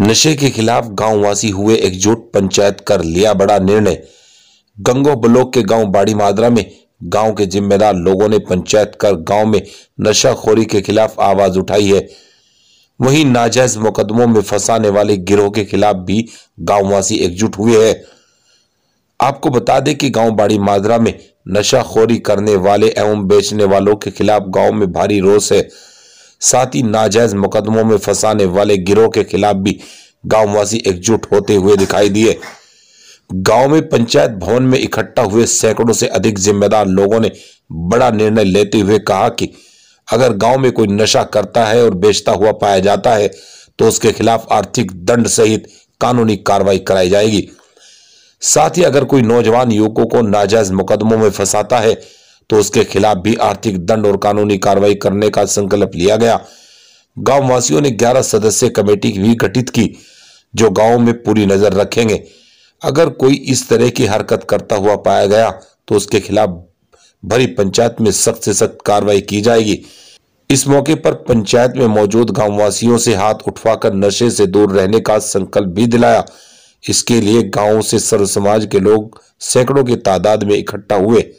नशे के खिलाफ गांववासी हुए एकजुट पंचायत कर लिया बड़ा निर्णय गंगो ब्लॉक के गांव बाड़ी मादरा में गांव के जिम्मेदार लोगों ने पंचायत कर गांव में नशाखोरी के खिलाफ आवाज उठाई है वहीं नाजायज मुकदमों में फंसाने वाले गिरोह के खिलाफ भी गांववासी एकजुट हुए हैं आपको बता दें कि गांव बाड़ी मादरा में नशाखोरी करने वाले एवं बेचने वालों के खिलाफ गांव में भारी रोष है साथ ही नाजायज मुकदमों में फंसाने वाले गिरोह के खिलाफ भी गांववासी एकजुट होते हुए दिखाई दिए गांव में पंचायत भवन में इकट्ठा हुए सैकड़ों से अधिक जिम्मेदार लोगों ने बड़ा निर्णय लेते हुए कहा कि अगर गांव में कोई नशा करता है और बेचता हुआ पाया जाता है तो उसके खिलाफ आर्थिक दंड सहित कानूनी कार्रवाई कराई जाएगी साथ ही अगर कोई नौजवान युवकों को नाजायज मुकदमों में फंसाता है तो उसके खिलाफ भी आर्थिक दंड और कानूनी कार्रवाई करने का संकल्प लिया गया गांव वासियों ने 11 सदस्य कमेटी भी गठित की जो गांव में पूरी नजर रखेंगे अगर कोई इस तरह की हरकत करता हुआ पाया गया तो उसके खिलाफ भरी पंचायत में सख्त से सख्त कार्रवाई की जाएगी इस मौके पर पंचायत में मौजूद गांववासियों से हाथ उठवाकर नशे से दूर रहने का संकल्प भी दिलाया इसके लिए गांवों से सर्व समाज के लोग सैकड़ों की तादाद में इकट्ठा हुए